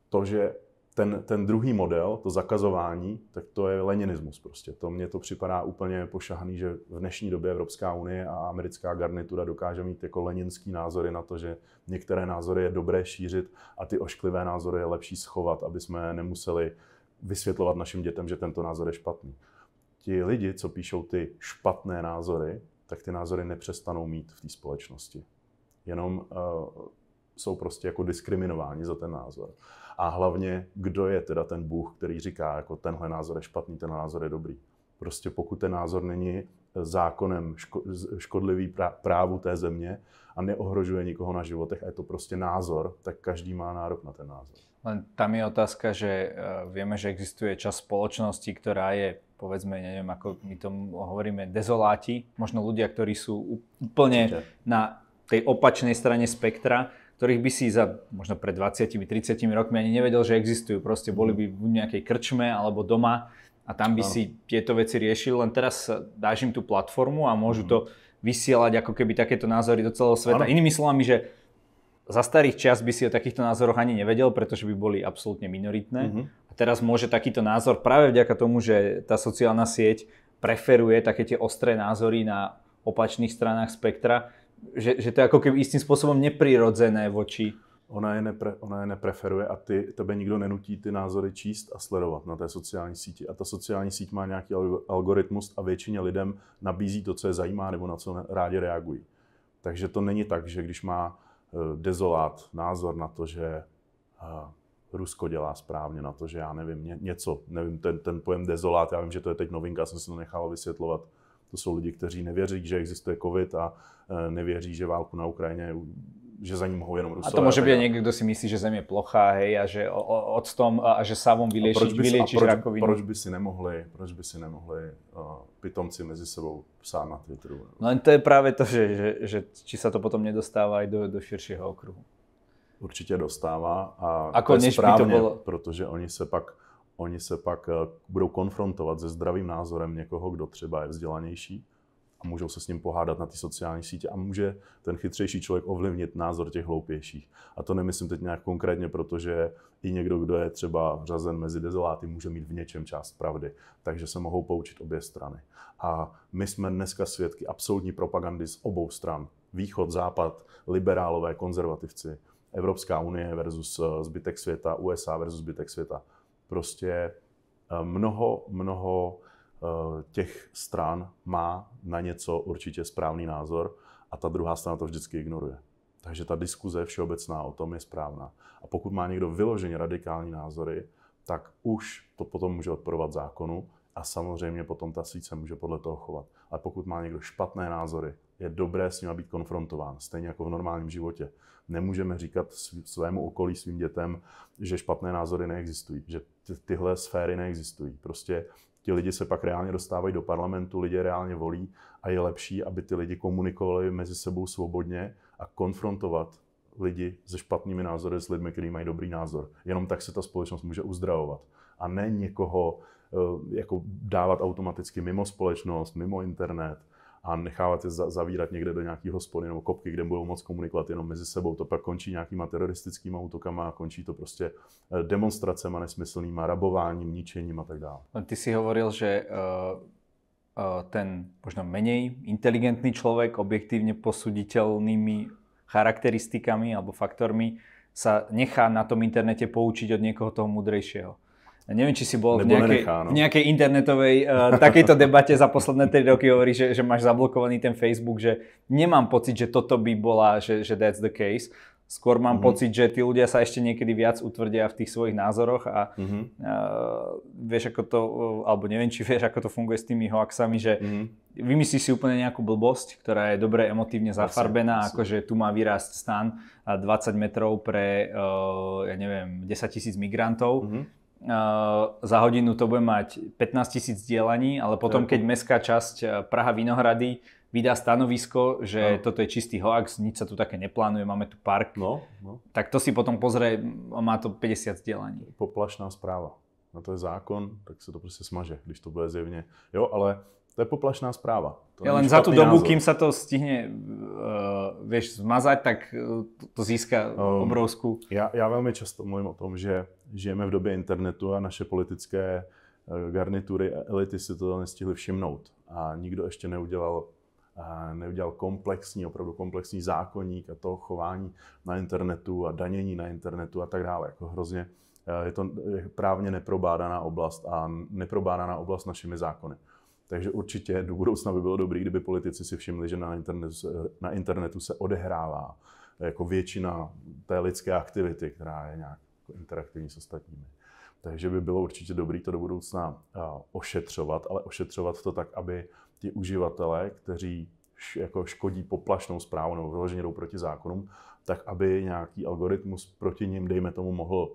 to, že ten, ten druhý model, to zakazování, tak to je leninismus prostě. To mně to připadá úplně pošahný, že v dnešní době Evropská unie a americká garnitura dokáže mít jako leninský názory na to, že některé názory je dobré šířit a ty ošklivé názory je lepší schovat, aby jsme nemuseli vysvětlovat našim dětem, že tento názor je špatný. Ti lidi, co píšou ty špatné názory, tak ty názory nepřestanou mít v té společnosti. Jenom uh, jsou prostě jako diskriminováni za ten názor. A hlavně, kdo je teda ten Bůh, který říká, jako tenhle názor je špatný, ten názor je dobrý. Prostě pokud ten názor není zákonem ško- škodlivý právu té země a neohrožuje nikoho na životech a je to prostě názor, tak každý má nárok na ten názor. Len tam je otázka, že eh, víme, že existuje čas společnosti, která je povedzme, neviem, ako my tomu hovoríme, dezoláti, možno ľudia, ktorí sú úplne na tej opačnej strane spektra ktorých by si za možno pred 20-30 rokmi ani nevedel, že existujú. Proste boli by v nejakej krčme alebo doma a tam by no. si tieto veci riešil, len teraz dáš im tú platformu a môžu mm. to vysielať ako keby takéto názory do celého sveta. Ano. Inými slovami, že za starých čas by si o takýchto názoroch ani nevedel, pretože by boli absolútne minoritné. Mm-hmm. A teraz môže takýto názor práve vďaka tomu, že tá sociálna sieť preferuje také tie ostré názory na opačných stranách spektra, že, že to je ako keby způsobem spôsobom neprirodzené voči Ona je, nepre, ona je nepreferuje a ty, tebe nikdo nenutí ty názory číst a sledovat na té sociální síti. A ta sociální síť má nějaký algoritmus a většině lidem nabízí to, co je zajímá nebo na co rádi reagují. Takže to není tak, že když má eh, dezolát názor na to, že eh, Rusko dělá správně, na to, že já nevím, něco, nevím, ten, ten pojem dezolát, já vím, že to je teď novinka, jsem si to nechal vysvětlovat to jsou lidi, kteří nevěří, že existuje covid a e, nevěří, že válku na Ukrajině že za ním mohou jenom Rusové. A to může být někdo, kdo si myslí, že země je plochá, hej, a že octom a že sávom vyliečíš, proč by, proč, rakovinu. Proč by si nemohli, proč by si nemohli uh, pitomci mezi sebou psát na Twitteru? No to je právě to, že, že, že či se to potom nedostává i do, do širšího okruhu. Určitě dostává a Ako to je správně, to bylo... protože oni se pak oni se pak eh, budou konfrontovat se zdravým názorem někoho, kdo třeba je vzdělanější a můžou se s ním pohádat na ty sociální sítě a může ten chytřejší člověk ovlivnit názor těch hloupějších. A to nemyslím teď nějak konkrétně, protože i někdo, kdo je třeba řazen mezi dezoláty, může mít v něčem část pravdy. Takže se mohou poučit obě strany. A my jsme dneska svědky absolutní propagandy z obou stran. Východ, západ, liberálové, konzervativci, Evropská unie versus eh, zbytek světa, USA versus zbytek světa prostě eh, mnoho, mnoho eh, těch stran má na něco určitě správný názor a ta druhá strana to vždycky ignoruje. Takže ta diskuze všeobecná o tom je správná. A pokud má někdo vyloženě radikální názory, tak už to potom může odporovat zákonu a samozřejmě potom ta síce může podle toho chovat. Ale pokud má někdo špatné názory, je dobré s ním být konfrontován, stejně jako v normálním životě. Nemůžeme říkat svému okolí, svým dětem, že špatné názory neexistují, že Prostě tyhle sféry neexistují. Prostě ti lidi se pak reálně dostávají do parlamentu, lidi reálně volí a je lepší, aby ty lidi komunikovali mezi sebou svobodně a konfrontovat lidi se špatnými názory s lidmi, kteří mají dobrý názor. Jenom tak se ta společnost může uzdravovat. A ne někoho eh, jako dávat automaticky mimo společnost, mimo internet, a nechávat je zavírat někde do nějaký hospody nebo kopky, kde budou moc komunikovat jenom mezi sebou. To pak končí nějakýma teroristickými útokama, končí to prostě eh, demonstracema nesmyslnýma, rabováním, ničením a tak dále. Ty si hovoril, že eh, eh, ten možná méně inteligentný člověk objektivně posuditelnými charakteristikami alebo faktormi sa nechá na tom internete poučit od někoho toho mudrejšího. Ja neviem, či si bol v nejakej, nenechá, no. v nejakej internetovej uh, takejto debate za posledné tři roky hovorí, že, že máš zablokovaný ten Facebook, že nemám pocit, že toto by bola, že, že that's the case. Skôr mám mm-hmm. pocit, že tí ľudia sa ešte niekedy viac utvrdia v tých svojich názoroch a mm-hmm. uh, vieš ako to, eh, alebo neviem, či vieš ako to funguje s tými hoaxami, že mm-hmm. vymyslíš si úplne nejakú blbosť, ktorá je dobre emotívne zafarbená, asi, akože tu má vyrásť stan 20 metrov pre, uh, ja neviem, 10 tisíc migrantov. Mm-hmm Eh, za hodinu to bude mať 15 tisíc dielaní, ale potom, keď mestská časť eh, Praha Vinohrady vydá stanovisko, že no. toto je čistý hoax, nic sa tu také neplánuje, máme tu park, no, no. tak to si potom pozrie, má to 50 dielaní. Poplašná správa. Na no to je zákon, tak se to prostě smaže, když to bude zjevně. Jo, ale to je poplašná zpráva. To je len za tu dobu, názor. kým se to stihne uh, eh, vieš, zmazat, tak eh, to získá um, obrovskou... Já, já velmi často mluvím o tom, že žijeme v době internetu a naše politické eh, garnitury a elity si to nestihly všimnout. A nikdo ještě neudělal, neudělal komplexní, opravdu komplexní zákonník a to chování na internetu a danění na internetu a tak dále. Jako hrozně je to právně neprobádaná oblast a neprobádaná oblast našimi zákony. Takže určitě do budoucna by bylo dobré, kdyby politici si všimli, že na, internet, na internetu se odehrává jako většina té lidské aktivity, která je nějak jako interaktivní s ostatními. Takže by bylo určitě dobré to do budoucna eh, ošetřovat, ale ošetřovat to tak, aby ti uživatelé, kteří jako škodí poplašnou zprávu nebo vyloženě jdou proti zákonům, tak aby nějaký algoritmus proti ním dejme tomu, mohl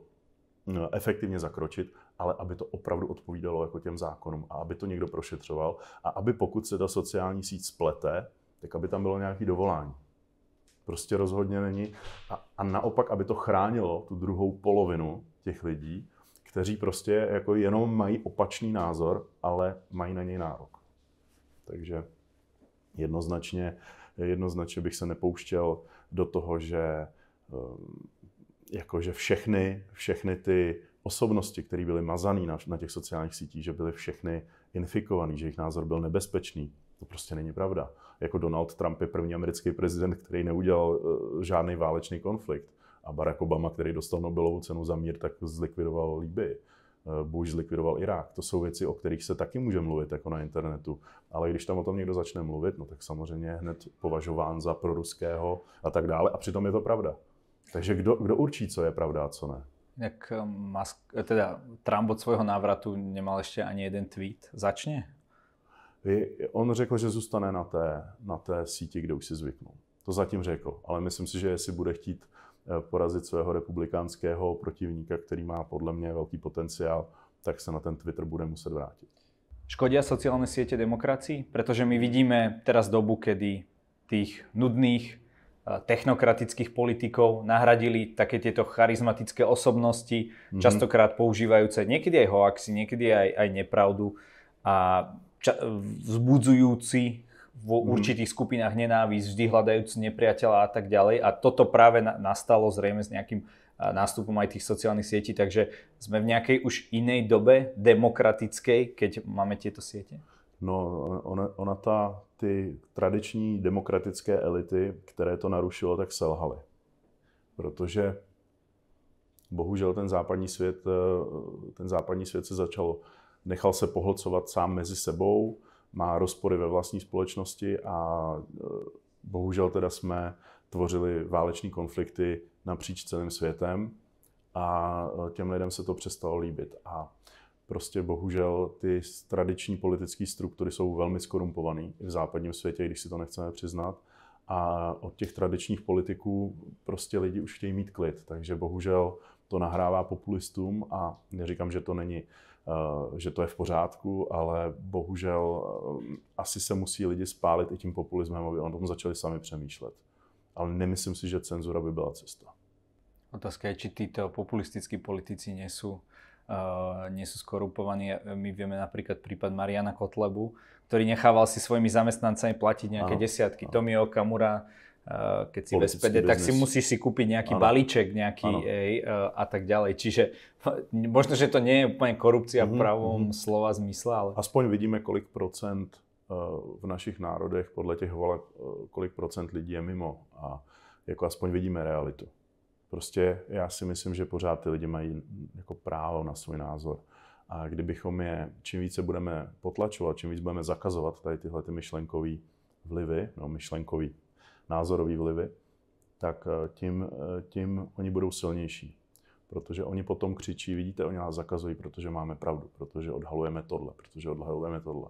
Eh, efektivně zakročit, ale aby to opravdu odpovídalo jako těm zákonům a aby to někdo prošetřoval a aby pokud se ta sociální síť splete, tak aby tam bylo nějaké dovolání. Prostě rozhodně není. A, a naopak, aby to chránilo tu druhou polovinu těch lidí, kteří prostě jako jenom mají opačný názor, ale mají na něj nárok. Takže jednoznačně, jednoznačně bych se nepouštěl do toho, že eh, jakože všechny, všechny ty osobnosti, které byly mazané na, na těch sociálních sítích, že byly všechny infikované, že jejich názor byl nebezpečný. To prostě není pravda. Jako Donald Trump je první americký prezident, který neudělal uh, žádný válečný konflikt. A Barack Obama, který dostal Nobelovu cenu za mír, tak zlikvidoval Libii. Eh, Bush zlikvidoval Irák. To jsou věci, o kterých se taky může mluvit jako na internetu. Ale když tam o tom někdo začne mluvit, no tak samozřejmě hned považován za proruského a tak dále. A přitom je to pravda. Takže kdo, kdo určí, co je pravda a co ne? Jak eh, Musk, eh, teda Trump od svého návratu nemal ještě ani jeden tweet. Začně? On řekl, že zůstane na té, na té síti, kde už si zvyknul. To zatím řekl, ale myslím si, že jestli bude chtít eh, porazit svého republikánského protivníka, který má podle mě velký potenciál, tak se na ten Twitter bude muset vrátit. Škodí sociální sítě demokracii? Protože my vidíme teraz dobu, kdy těch nudných Eh, technokratických politikov nahradili také tieto charizmatické osobnosti, mm-hmm. častokrát používajúce niekedy aj hoaxi, niekedy aj, aj nepravdu a ča- vzbudzujúci v mhm. určitých mm-hmm. skupinách nenávisť, vždy hľadajúci nepriateľa a tak ďalej. A toto práve na- nastalo zrejme s nejakým eh, nástupom aj tých sociálnych sietí, takže sme v nejakej už inej dobe demokratickej, keď máme tieto siete? No, ona, ona ta ty tradiční demokratické elity, které to narušilo, tak selhaly. Protože bohužel ten západní svět, eh, ten západní svět se začal, nechal se pohlcovat sám mezi sebou, má rozpory ve vlastní společnosti a eh, bohužel teda jsme tvořili váleční konflikty napříč celým světem a eh, těm lidem se to přestalo líbit. A prostě bohužel ty tradiční politické struktury jsou velmi skorumpované v západním světě, když si to nechceme přiznat. A od těch tradičních politiků prostě lidi už chtějí mít klid. Takže bohužel to nahrává populistům a neříkám, že to není, eh, že to je v pořádku, ale bohužel eh, asi se musí lidi spálit i tím populismem, aby o tom začali sami přemýšlet. Ale nemyslím si, že cenzura by byla cesta. Otázka je, či títo populistickí politici nesou. Eh, nie sú skorumpovaní. Eh, my vieme napríklad prípad Mariana Kotlebu, ktorý nechával si svojimi zamestnancami platiť nejaké ano, desiatky. Ano. Tomio Kamura, eh, keď si bez PD, tak si musíš si kúpiť nejaký ano. balíček nejaký Ej, a tak ďalej. Čiže *laughs* možno, že to nie je úplne korupcia mm-hmm, v mhm, pravom mm-hmm. slova zmysle, ale... Aspoň vidíme, kolik procent v našich národech podle těch voleb, kolik procent lidí je mimo a jako aspoň vidíme realitu. Prostě já si myslím, že pořád ty lidi mají mm, jako právo na svůj názor. A kdybychom je, čím více budeme potlačovat, čím víc budeme zakazovat tady tyhle ty myšlenkové vlivy, no myšlenkový, názorový vlivy, tak eh, tím, eh, tím oni budou silnější. Protože oni potom křičí, vidíte, oni nás zakazují, protože máme pravdu, protože odhalujeme tohle, protože odhalujeme tohle.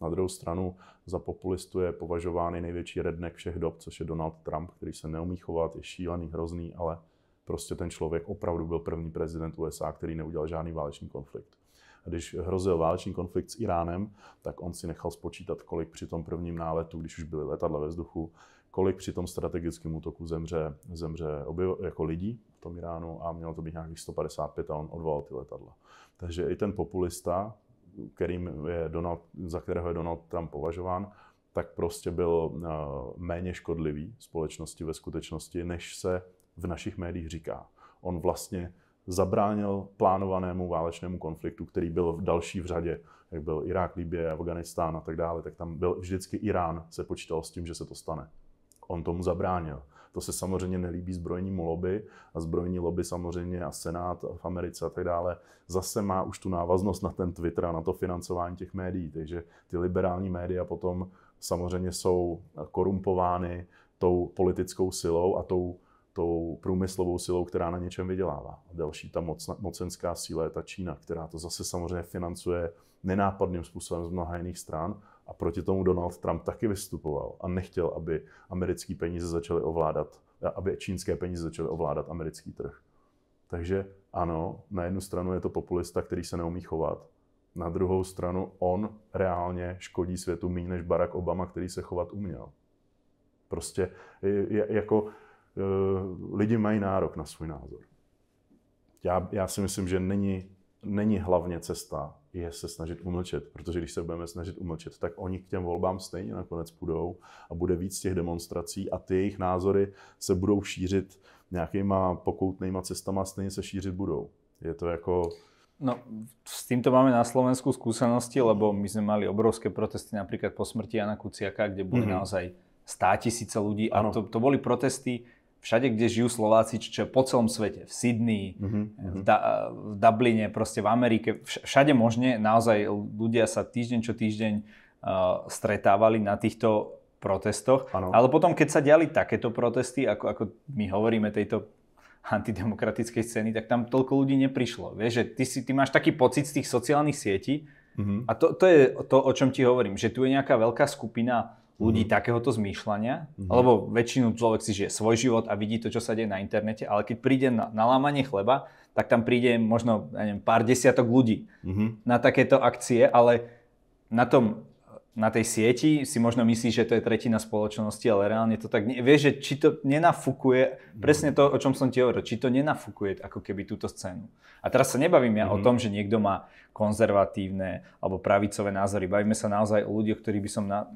Na druhou stranu za populistu je považován největší rednek všech dob, což je Donald Trump, který se neumí chovat, je šílený, hrozný, ale prostě ten člověk opravdu byl první prezident USA, který neudělal žádný válečný konflikt. A když hrozil válečný konflikt s Iránem, tak on si nechal spočítat, kolik při tom prvním náletu, když už byly letadla ve vzduchu, kolik při tom strategickém útoku zemře, zemře obyv, jako lidí v tom Iránu a mělo to být nějakých 155 a on odvolal ty letadla. Takže i ten populista, kterým je Donald, za kterého je Donald Trump považován, tak prostě byl eh, méně škodlivý společnosti ve skutečnosti, než se v našich médiích říká. On vlastně zabránil plánovanému válečnému konfliktu, který byl v další v řadě, jak byl Irák, Libie, Afganistán a tak dále, tak tam byl vždycky Irán, se počítal s tím, že se to stane. On tomu zabránil. To se samozřejmě nelíbí zbrojnímu lobby a zbrojní lobby samozřejmě a Senát v Americe a tak dále zase má už tu návaznost na ten Twitter a na to financování těch médií, takže ty liberální média potom samozřejmě jsou korumpovány tou politickou silou a tou tou průmyslovou silou, která na něčem vydělává. A další ta moc, mocenská síla je ta Čína, která to zase samozřejmě financuje nenápadným způsobem z mnoha jiných stran a proti tomu Donald Trump taky vystupoval a nechtěl, aby americké peníze začaly ovládat, aby čínské peníze začaly ovládat americký trh. Takže ano, na jednu stranu je to populista, který se neumí chovat, na druhou stranu on reálně škodí světu méně než Barack Obama, který se chovat uměl. Prostě jako Eh, lidi mají nárok na svůj názor. Já, já si myslím, že není, není hlavně cesta je se snažit umlčet, protože když se budeme snažit umlčet, tak oni k těm volbám stejně nakonec půjdou a bude víc těch demonstrací a ty jejich názory se budou šířit nějakýma pokoutnýma cestama, stejně se šířit budou. Je to jako... No, s tímto máme na Slovensku zkušenosti, lebo my jsme mali obrovské protesty například po smrti Jana Kuciaka, kde byly mm-hmm. naozaj stá tisíce A ano. to, to byly protesty, všade, kde žijú Slováci, čo po celom svete, v Sydney, mm-hmm. v, mhm. da, eh, v Dubline, proste v Amerike, všade možne, naozaj ľudia sa týždeň čo týždeň uh, stretávali na týchto protestoch. Ano. Ale potom, keď sa diali takéto protesty, ako, ako my hovoríme tejto antidemokratickej scény, tak tam toľko ľudí neprišlo. Vieš, že ty, si, ty máš taký pocit z tých sociálnych sietí, mm-hmm. a to, to je to, o čom ti hovorím, že tu je nejaká veľká skupina ľudí mm-hmm. takéhoto zmýšľania, mm-hmm. lebo väčšinu človek si žije svoj život a vidí to, čo sa deje na internete, ale keď príde na, na lámanie chleba, tak tam príde možno ja neviem, pár desiatok ľudí mm-hmm. na takéto akcie, ale na tom na tej sieti si možno myslíš, že to je tretina spoločnosti, ale reálne to tak nie. Vieš, že či to nenafukuje, mhm. presne to, o čom som ti hovoril, či to nenafukuje ako keby túto scénu. A teraz sa nebavím ja mm-hmm. o mhm. tom, že niekto má konzervatívne alebo pravicové názory. Bavíme sa naozaj o ľuďoch, ktorí by som na,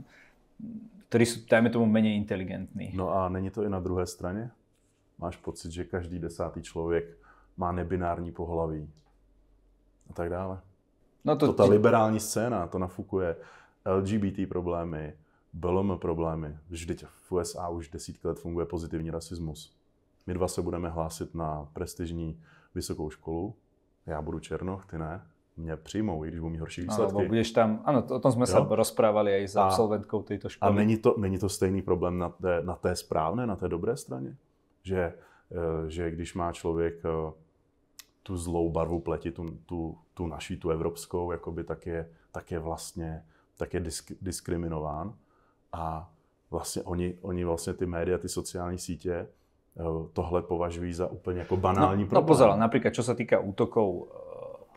ktorí jsou dajme tomu, méně inteligentní. No a není to i na druhé straně? Máš pocit, že každý desátý člověk má nebinární pohlaví a tak dále. No to, to ta liberální scéna, to nafukuje LGBT problémy, BLM problémy. Vždyť v USA už desítky let funguje pozitivní rasismus. My dva se budeme hlásit na prestižní vysokou školu. Já budu černoch, ty ne mě přijmou, i když budu mít horší výsledky. Ano, budeš tam, ano, to, o tom jsme se rozprávali i s a, absolventkou této školy. A není to, není to stejný problém na té, na té správné, na té dobré straně? Že, eh, že když má člověk eh, tu zlou barvu pleti, tu, tu, tu naší, tu evropskou, jakoby tak je, tak je vlastně tak je disk, diskriminován. A vlastně oni, oni vlastně ty média, ty sociální sítě, eh, tohle považují za úplně jako no, banální no, problém. No pozor, například, co se týká útokov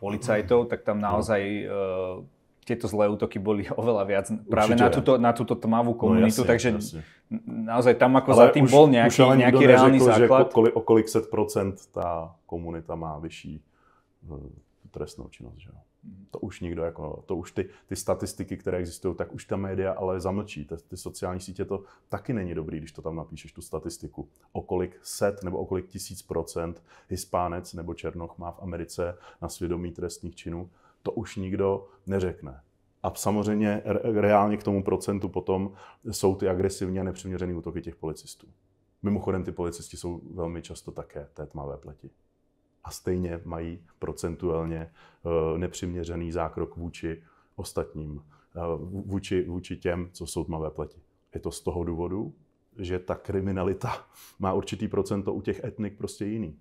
policajtov, tak tam no. naozaj uh, tieto zlé útoky boli *laughs* oveľa viac práve Určite, na túto, na túto tmavú no, komunitu, no jasne, takže jasne. naozaj tam ako ale za tým už, bol nejaký, už ale nejaký reálny neřekl, základ. Že o kolik set procent tá komunita má vyšší eh, trestnou činnost. Že? Mhm. To už nikdo, jako, to už ty, ty statistiky, které existují, tak už ta média ale zamlčí. Ty, ty sociální sítě to taky není dobrý, když to tam napíšeš, tu statistiku. O kolik set nebo o kolik tisíc procent hispánec nebo černoch má v Americe na svědomí trestních činů, to už nikdo neřekne. A samozřejmě reálně k tomu procentu potom jsou ty agresivní a nepřiměřené útoky těch policistů. Mimochodem, ty policisti jsou velmi často také té tmavé pleti a stejně mají procentuálně eh, nepřiměřený zákrok vůči ostatním, eh, vůči, vůči těm, co jsou tmavé pleti. Je to z toho důvodu, že ta kriminalita má určitý procento u těch etnik prostě jiný.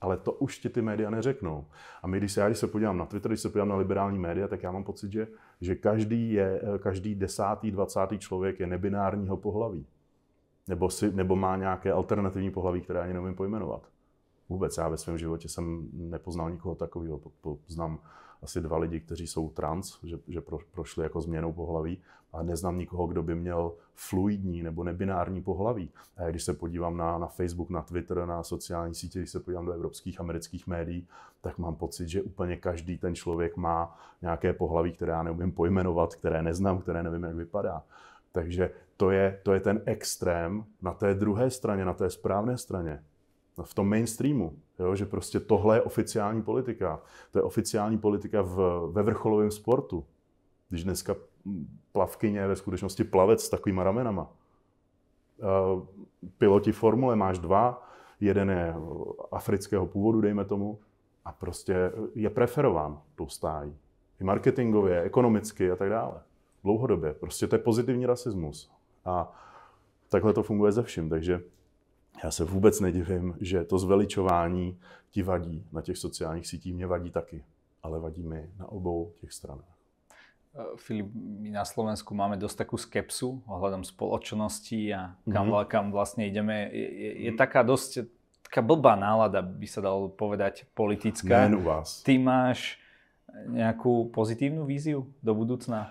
Ale to už ti ty média neřeknou. A my, když se, já když se podívám na Twitter, když se podívám na liberální média, tak já mám pocit, že, že každý, je, eh, každý desátý, dvacátý člověk je nebinárního pohlaví. Nebo, si, nebo má nějaké alternativní pohlaví, které ani nemůžu pojmenovat vůbec. Já ve svém životě jsem nepoznal nikoho takového. Poznám asi dva lidi, kteří jsou trans, že, že pro, prošli jako změnou pohlaví, a neznám nikoho, kdo by měl fluidní nebo nebinární pohlaví. A když se podívám na, na Facebook, na Twitter, na sociální sítě, když se podívám do evropských, amerických médií, tak mám pocit, že úplně každý ten člověk má nějaké pohlaví, které já neumím pojmenovat, které neznám, které nevím, jak vypadá. Takže to je, to je ten extrém na té druhé straně, na té správné straně No, v tom mainstreamu, jo? že prostě tohle je oficiální politika. To je oficiální politika v, ve vrcholovém sportu. Když dneska plavkyně je ve skutečnosti plavec s takovýma ramenama. Piloti formule máš dva, jeden je afrického původu, dejme tomu, a prostě je preferován tou stájí. I marketingově, ekonomicky a tak dále. Dlouhodobě. Prostě to je pozitivní rasismus. A takhle to funguje ze vším. Takže já se vůbec nedivím, že to zveličování ti vadí na těch sociálních sítích, mě vadí taky, ale vadí mi na obou těch stranách. Eh, Filip, my na Slovensku máme dosť takú skepsu ohľadom spoločnosti a kam, mm-hmm. kam vlastne ideme. Je, je, je mhm. taká dosť eh, taká blbá nálada, by sa dalo povedať, politická. Nejen u vás. Ty máš nejakú pozitívnu víziu do budúcna?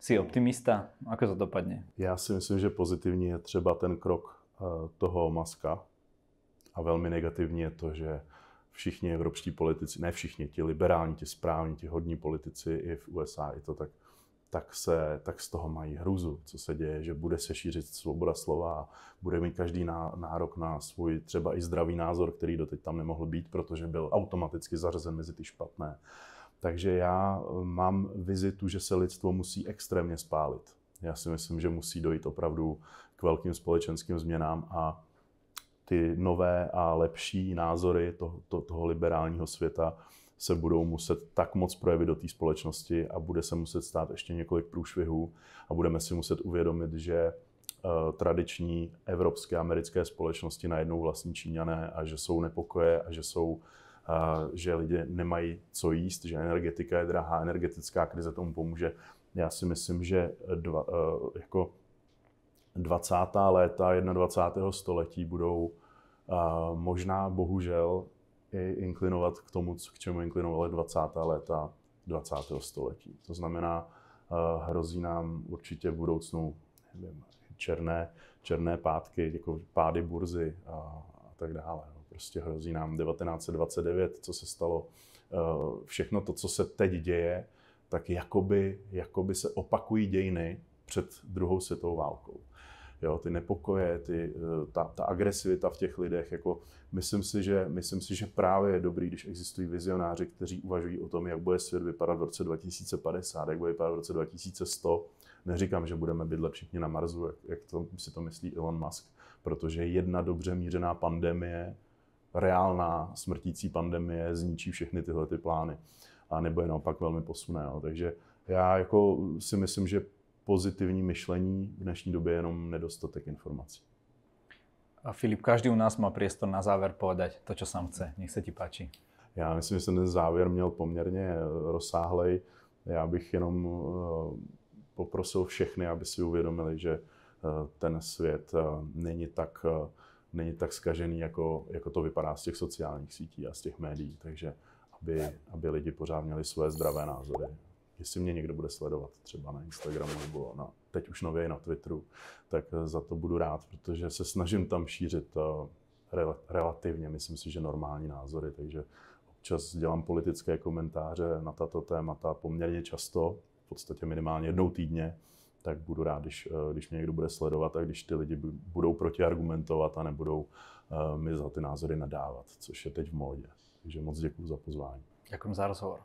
Jsi optimista? Ako to dopadne? Já si myslím, že pozitivní je třeba ten krok Eh, toho Maska. A velmi negativní je to, že všichni evropští politici, ne všichni, ti liberální, ti správní, ti hodní politici i v USA, i to tak, tak, se, tak z toho mají hruzu, co se děje, že bude se šířit svoboda slova, bude mít každý nárok na svůj třeba i zdravý názor, který doteď tam nemohl být, protože byl automaticky zařazen mezi ty špatné. Takže já eh, mám vizitu, že se lidstvo musí extrémně spálit. Já si myslím, že musí dojít opravdu k velkým společenským změnám a ty nové a lepší názory toho, to, toho liberálního světa se budou muset tak moc projevit do té společnosti a bude se muset stát ještě několik průšvihů a budeme si muset uvědomit, že eh, tradiční evropské a americké společnosti najednou vlastní Číňané a že jsou nepokoje a že jsou eh, že lidé nemají co jíst, že energetika je drahá, energetická krize tomu pomůže. Já si myslím, že eh, dva, eh, jako 20. léta 21. století budou eh, možná bohužel i inklinovat k tomu, k čemu inklinovaly 20. léta 20. století. To znamená, hrozí nám určitě v budoucnu nevím, černé, černé pátky, jako pády burzy a, a tak dále. No, prostě hrozí nám 1929, co se stalo, všechno to, co se teď děje, tak jakoby, jakoby se opakují dějiny před druhou světovou válkou. Jo, ty nepokoje, ty, eh, ta, ta agresivita v těch lidech, jako myslím si, že, myslím si, že právě je dobrý, když existují vizionáři, kteří uvažují o tom, jak bude svět vypadat v roce 2050, jak bude vypadat v roce 2100. Neříkám, že budeme bydlet všichni na Marsu, jak, jak to, si to myslí Elon Musk, protože jedna dobře mířená pandemie, reálná smrtící pandemie zničí všechny tyhle ty plány a nebo je naopak velmi posune. Jo. Takže já jako si myslím, že pozitivní myšlení v dnešní době je jenom nedostatek informací. A Filip, každý u nás má priestor na záver povedať to, co sám chce. Nech se ti páči. Já myslím, že jsem ten závěr měl poměrně eh, rozsáhlej. Já bych jenom eh, poprosil všechny, aby si uvědomili, že eh, ten svět není tak, není tak skažený, jako, jako to vypadá z těch sociálních sítí a z těch médií. Takže aby, aby lidi pořád měli své zdravé názory. Jestli mě někdo bude sledovat třeba na Instagramu nebo na, teď už nově na Twitteru, tak za to budu rád, protože se snažím tam šířit eh, rel, relativně, myslím si, že normální názory, takže občas dělám politické komentáře na tato témata poměrně často, v podstatě minimálně jednou týdně, tak budu rád, když, eh, když mě někdo bude sledovat a když ty lidi budou protiargumentovat a nebudou eh, mi za ty názory nadávat, což je teď v módě. Takže moc děkuji za pozvání. Děkuji za rozhovor.